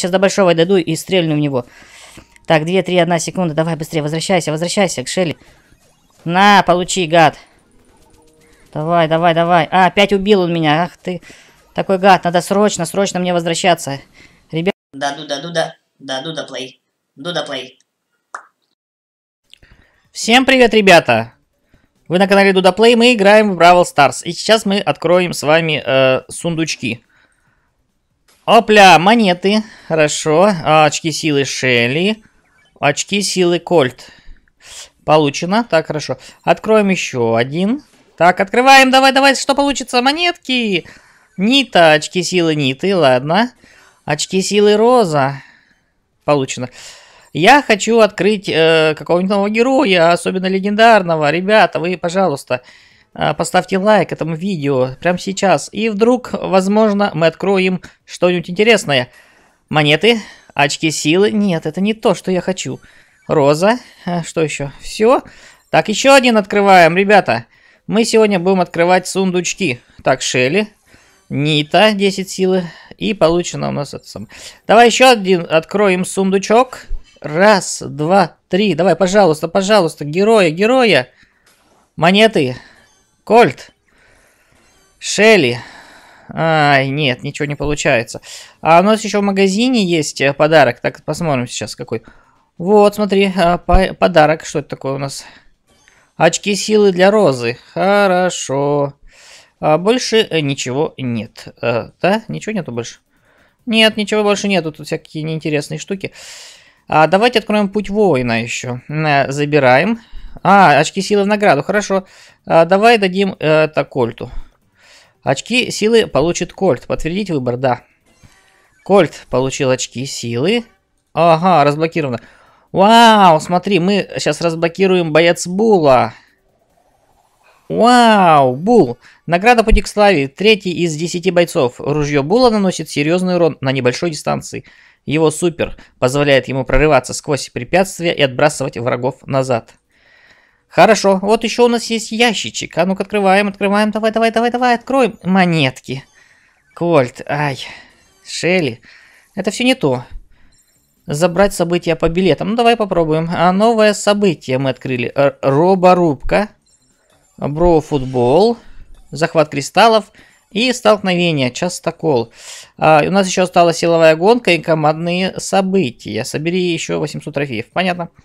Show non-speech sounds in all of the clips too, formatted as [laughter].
Сейчас до большого дойду и стрельну в него. Так, 2, 3, 1 секунда. Давай быстрее, возвращайся, возвращайся к Шелли. На, получи, гад. Давай, давай, давай. А, опять убил он меня. Ах ты, такой гад. Надо срочно, срочно мне возвращаться. Ребят... Да, дуда, дуда. Да, дуда, плей. Дуда, плей. Всем привет, ребята. Вы на канале Дуда Плей, мы играем в Бравл Старс. И сейчас мы откроем с вами э, сундучки. Опля, монеты. Хорошо. А, очки силы Шелли. Очки силы Кольт. Получено. Так, хорошо. Откроем еще один. Так, открываем. Давай, давай, что получится? Монетки. Нита. Очки силы Ниты. Ладно. Очки силы Роза. Получено. Я хочу открыть э, какого-нибудь нового героя, особенно легендарного. Ребята, вы, пожалуйста. Пожалуйста. А, поставьте лайк этому видео прямо сейчас. И вдруг, возможно, мы откроем что-нибудь интересное. Монеты, очки силы. Нет, это не то, что я хочу. Роза. А, что еще? Все. Так, еще один открываем, ребята. Мы сегодня будем открывать сундучки. Так, Шелли. Нита, 10 силы. И получено у нас это сам. Давай еще один откроем сундучок. Раз, два, три. Давай, пожалуйста, пожалуйста. Героя, героя. Монеты. Кольт! Шелли! Ай, нет, ничего не получается. А у нас еще в магазине есть э, подарок. Так, посмотрим сейчас какой. Вот, смотри, а, подарок. Что это такое у нас? Очки силы для розы. Хорошо. А больше э, ничего нет. Э, да? Ничего нету больше? Нет, ничего больше нету. Тут всякие неинтересные штуки. А давайте откроем путь воина еще. Забираем. А, очки силы в награду, хорошо. А, давай дадим э, это Кольту. Очки силы получит Кольт. Подтвердить выбор, да. Кольт получил очки силы. Ага, разблокировано. Вау, смотри, мы сейчас разблокируем боец Була. Вау, Бул. Награда пути к славе. Третий из десяти бойцов. Ружье Була наносит серьезный урон на небольшой дистанции. Его супер позволяет ему прорываться сквозь препятствия и отбрасывать врагов назад. Хорошо, вот еще у нас есть ящичек. А ну-ка, открываем, открываем. Давай, давай, давай, давай, откроем. Монетки. Кольт, ай. Шелли. Это все не то. Забрать события по билетам. Ну, давай попробуем. А новое событие мы открыли. Роборубка. Брофутбол. Захват кристаллов. И столкновение, частокол. А, у нас еще осталась силовая гонка и командные события. Собери еще 800 трофеев. Понятно. Понятно.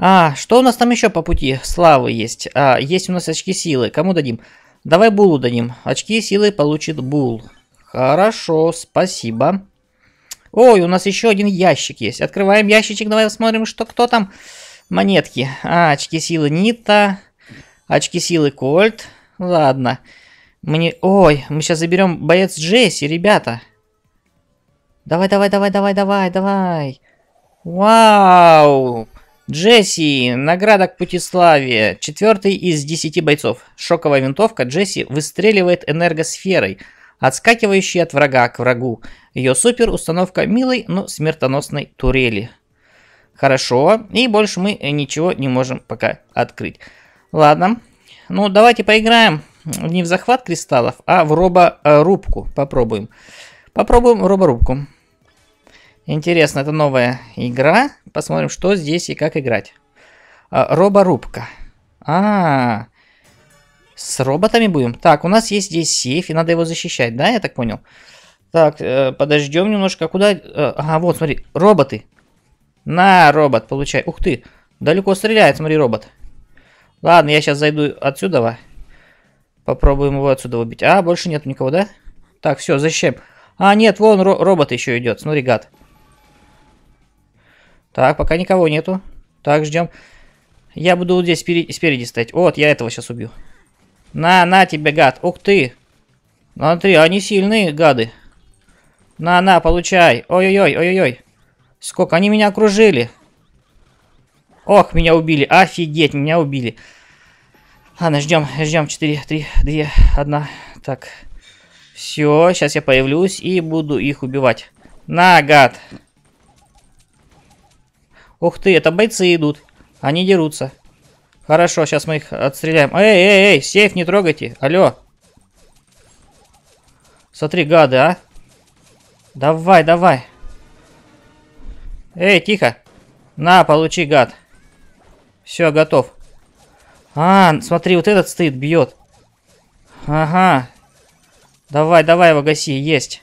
А, что у нас там еще по пути? Славы есть. А, есть у нас очки силы. Кому дадим? Давай Булу дадим. Очки силы получит Бул. Хорошо, спасибо. Ой, у нас еще один ящик есть. Открываем ящичек, давай посмотрим, что кто там. Монетки. А, очки силы Нита. Очки силы Кольт. Ладно. Мне... Ой, мы сейчас заберем боец Джесси, ребята. Давай, давай, давай, давай, давай, давай. Вау! Джесси, награда к путеславе. Четвертый из десяти бойцов. Шоковая винтовка Джесси выстреливает энергосферой, отскакивающей от врага к врагу. Ее супер установка милой, но смертоносной турели. Хорошо, и больше мы ничего не можем пока открыть. Ладно, ну давайте поиграем не в захват кристаллов, а в роборубку попробуем. Попробуем роборубку. Интересно, это новая игра. Посмотрим, что здесь и как играть. А, роборубка. А, -а, а, с роботами будем. Так, у нас есть здесь сейф, и надо его защищать, да, я так понял? Так, э, подождем немножко. А куда? А, вот, смотри, роботы. На, робот, получай. Ух ты, далеко стреляет, смотри, робот. Ладно, я сейчас зайду отсюда. Попробуем его отсюда убить. А, больше нет никого, да? Так, все, защищаем. А, нет, вон ро робот еще идет. Смотри, гад. Так, пока никого нету. Так, ждем. Я буду вот здесь спереди, спереди стоять. Вот, я этого сейчас убью. На, на тебе, гад. Ух ты. Смотри, они сильные, гады. На, на, получай. Ой-ой-ой, ой-ой-ой. Сколько они меня окружили. Ох, меня убили. Офигеть, меня убили. Ладно, ждем, ждем. 4, 3, 2, 1. Так. Все, сейчас я появлюсь и буду их убивать. На, гад. Ух ты, это бойцы идут. Они дерутся. Хорошо, сейчас мы их отстреляем. Эй, эй, эй, сейф не трогайте. Алло. Смотри, гады, а. Давай, давай. Эй, тихо. На, получи, гад. Все, готов. А, смотри, вот этот стоит, бьет. Ага. Давай, давай его гаси, есть.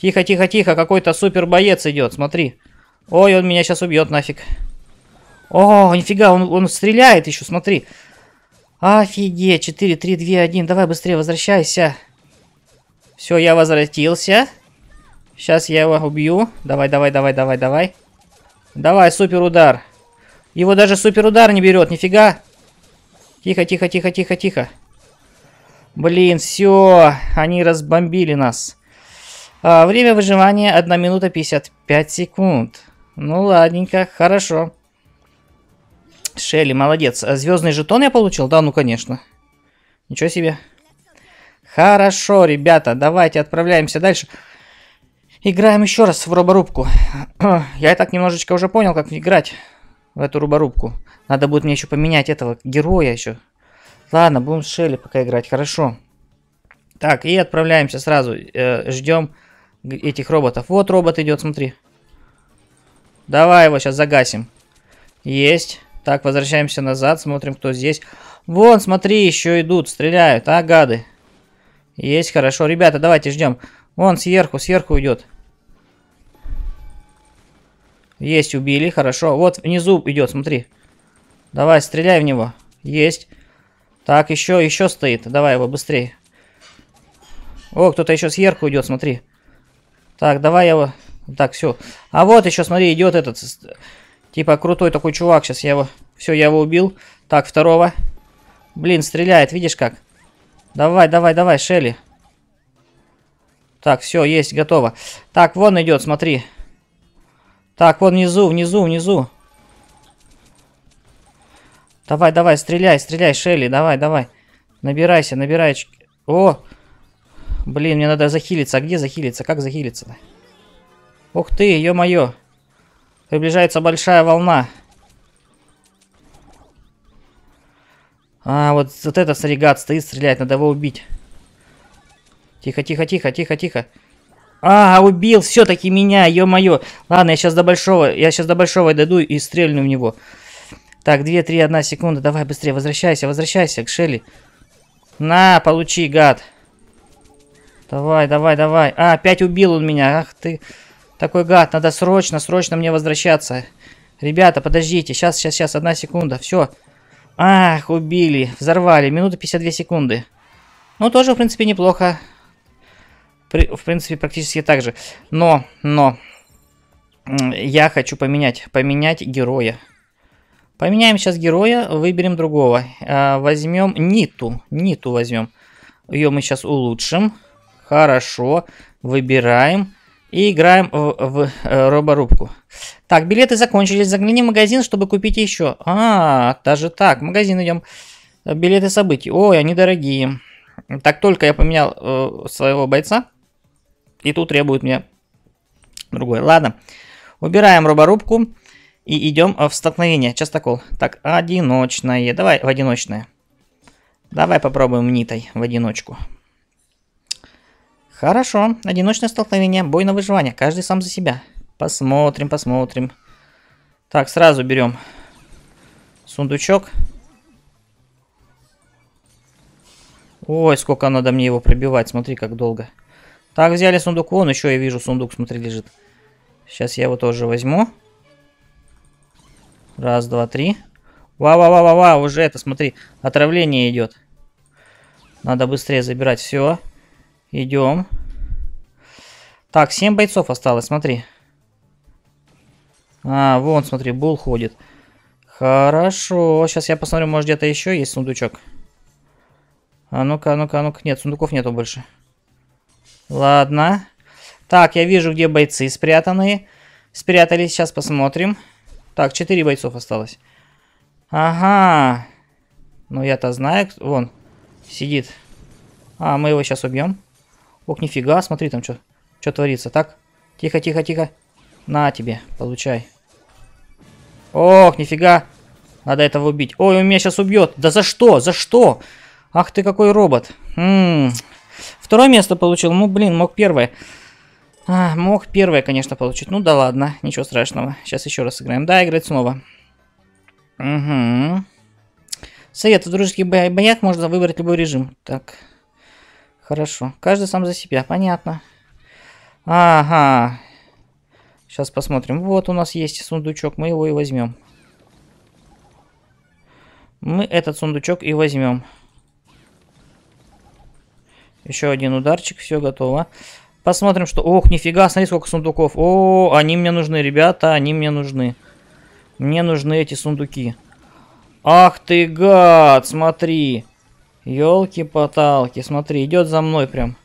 Тихо, тихо, тихо, какой-то супер боец идет, смотри. Ой, он меня сейчас убьет нафиг. О, нифига, он, он стреляет еще, смотри. Офигеть, 4, 3, 2, 1. Давай быстрее возвращайся. Все, я возвратился. Сейчас я его убью. Давай, давай, давай, давай, давай. Давай, супер удар. Его даже супер удар не берет, нифига. Тихо, тихо, тихо, тихо, тихо. Блин, все, они разбомбили нас. А, время выживания 1 минута 55 секунд. Ну, ладненько, хорошо. Шелли, молодец. А звездный жетон я получил? Да, ну, конечно. Ничего себе. Хорошо, ребята, давайте отправляемся дальше. Играем еще раз в роборубку. [clears throat] я и так немножечко уже понял, как играть в эту роборубку. Надо будет мне еще поменять этого героя еще. Ладно, будем с Шелли пока играть, хорошо. Так, и отправляемся сразу. Э, ждем этих роботов. Вот робот идет, смотри. Давай его сейчас загасим. Есть. Так, возвращаемся назад, смотрим, кто здесь. Вон, смотри, еще идут, стреляют. А, гады. Есть, хорошо. Ребята, давайте ждем. Вон, сверху, сверху идет. Есть, убили, хорошо. Вот внизу идет, смотри. Давай, стреляй в него. Есть. Так, еще, еще стоит. Давай его быстрее. О, кто-то еще сверху идет, смотри. Так, давай его ну так, все. А вот еще, смотри, идет этот, типа, крутой такой чувак. Сейчас я его... Все, я его убил. Так, второго. Блин, стреляет, видишь как? Давай, давай, давай, Шелли. Так, все, есть, готово. Так, вон идет, смотри. Так, вон внизу, внизу, внизу. Давай, давай, стреляй, стреляй, Шелли, давай, давай. Набирайся, набирай. О! Блин, мне надо захилиться. А где захилиться? Как захилиться-то? Ух ты, ё-моё. Приближается большая волна. А, вот, вот этот смотри, стоит, стреляет, надо его убить. Тихо, тихо, тихо, тихо, тихо. А, убил все-таки меня, ё-моё. Ладно, я сейчас до большого, я сейчас до большого дойду и стрельну в него. Так, 2, 3, 1 секунда, давай быстрее, возвращайся, возвращайся к Шелли. На, получи, гад. Давай, давай, давай. А, опять убил он меня, ах ты... Такой гад, надо срочно, срочно мне возвращаться. Ребята, подождите, сейчас, сейчас, сейчас, одна секунда, все. Ах, убили, взорвали, минута 52 секунды. Ну, тоже, в принципе, неплохо. При, в принципе, практически так же. Но, но, я хочу поменять, поменять героя. Поменяем сейчас героя, выберем другого. А, возьмем Ниту, Ниту возьмем. Ее мы сейчас улучшим. Хорошо, выбираем. И играем в, в э, роборубку. Так, билеты закончились. Загляни в магазин, чтобы купить еще. А, даже так. В магазин идем. Билеты событий. Ой, они дорогие. Так, только я поменял э, своего бойца. И тут требует меня другой. Ладно. Убираем роборубку. И идем э, в столкновение. Частокол. Так, одиночное. Давай в одиночное. Давай попробуем нитой в одиночку. Хорошо, одиночное столкновение, бой на выживание, каждый сам за себя. Посмотрим, посмотрим. Так, сразу берем сундучок. Ой, сколько надо мне его пробивать, смотри, как долго. Так, взяли сундук, вон еще я вижу сундук, смотри, лежит. Сейчас я его тоже возьму. Раз, два, три. Ва-ва-ва-ва-ва, уже это, смотри, отравление идет. Надо быстрее забирать Все. Идем. Так, 7 бойцов осталось, смотри. А, вон, смотри, Бул ходит. Хорошо, сейчас я посмотрю, может где-то еще есть сундучок. А ну-ка, ну-ка, ну-ка. Нет, сундуков нету больше. Ладно. Так, я вижу, где бойцы спрятаны. Спрятались, сейчас посмотрим. Так, 4 бойцов осталось. Ага. Ну я-то знаю, вон, сидит. А, мы его сейчас убьем. Ох, нифига, смотри там что. Что творится, так? Тихо, тихо, тихо. На тебе, получай. Ох, нифига. Надо этого убить. Ой, он меня сейчас убьет. Да за что? За что? Ах ты какой робот. М хм. -м -м. Второе место получил. Ну, блин, мог первое. А, мог первое, конечно, получить. Ну да ладно, ничего страшного. Сейчас еще раз сыграем. Да, играть снова. Угу. Совет. В дружеских боях можно выбрать любой режим. Так. Хорошо. Каждый сам за себя, понятно. Ага. Сейчас посмотрим. Вот у нас есть сундучок, мы его и возьмем. Мы этот сундучок и возьмем. Еще один ударчик, все готово. Посмотрим, что... Ох, нифига, смотри, сколько сундуков. О, они мне нужны, ребята, они мне нужны. Мне нужны эти сундуки. Ах ты гад, смотри. Елки-поталки, смотри, идет за мной прям.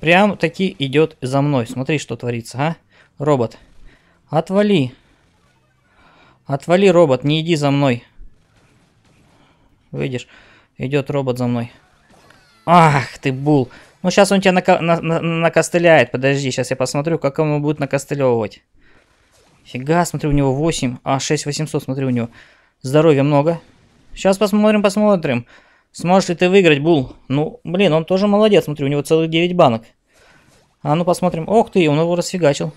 Прям таки идет за мной. Смотри, что творится, а? Робот. Отвали. Отвали, робот, не иди за мной. Видишь, идет робот за мной. Ах ты, бул. Ну, сейчас он тебя нако на на накостыляет. Подожди, сейчас я посмотрю, как он будет накостылевывать. Фига, смотри, у него 8. А, 6 800, смотри, у него. Здоровья много. Сейчас посмотрим, посмотрим. Сможешь ли ты выиграть, Бул? Ну, блин, он тоже молодец, смотри, у него целых 9 банок. А ну посмотрим. Ох ты, он его расфигачил.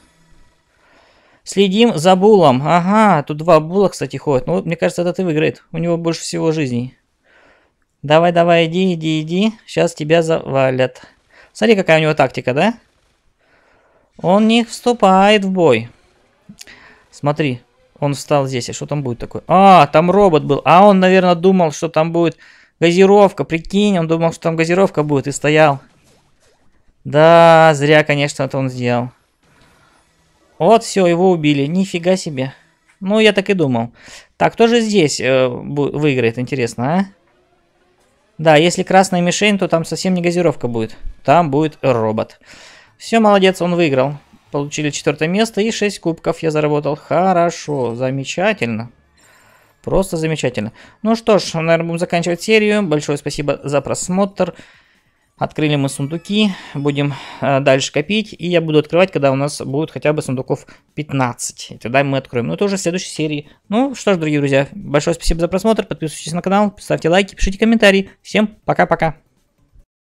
Следим за Булом. Ага, тут два Була, кстати, ходят. Ну, мне кажется, этот и выиграет. У него больше всего жизней. Давай, давай, иди, иди, иди. Сейчас тебя завалят. Смотри, какая у него тактика, да? Он не вступает в бой. Смотри, он встал здесь. А что там будет такое? А, там робот был. А он, наверное, думал, что там будет Газировка, прикинь, он думал, что там газировка будет и стоял. Да, зря, конечно, это он сделал. Вот, все, его убили. Нифига себе. Ну, я так и думал. Так, кто же здесь э, выиграет, интересно, а? Да, если красная мишень, то там совсем не газировка будет. Там будет робот. Все, молодец, он выиграл. Получили четвертое место и 6 кубков я заработал. Хорошо, замечательно. Просто замечательно. Ну что ж, наверное, будем заканчивать серию. Большое спасибо за просмотр. Открыли мы сундуки, будем э, дальше копить, и я буду открывать, когда у нас будет хотя бы сундуков 15, и тогда мы откроем. Ну, это уже в следующей серии. Ну, что ж, дорогие друзья, большое спасибо за просмотр, подписывайтесь на канал, ставьте лайки, пишите комментарии. Всем пока-пока.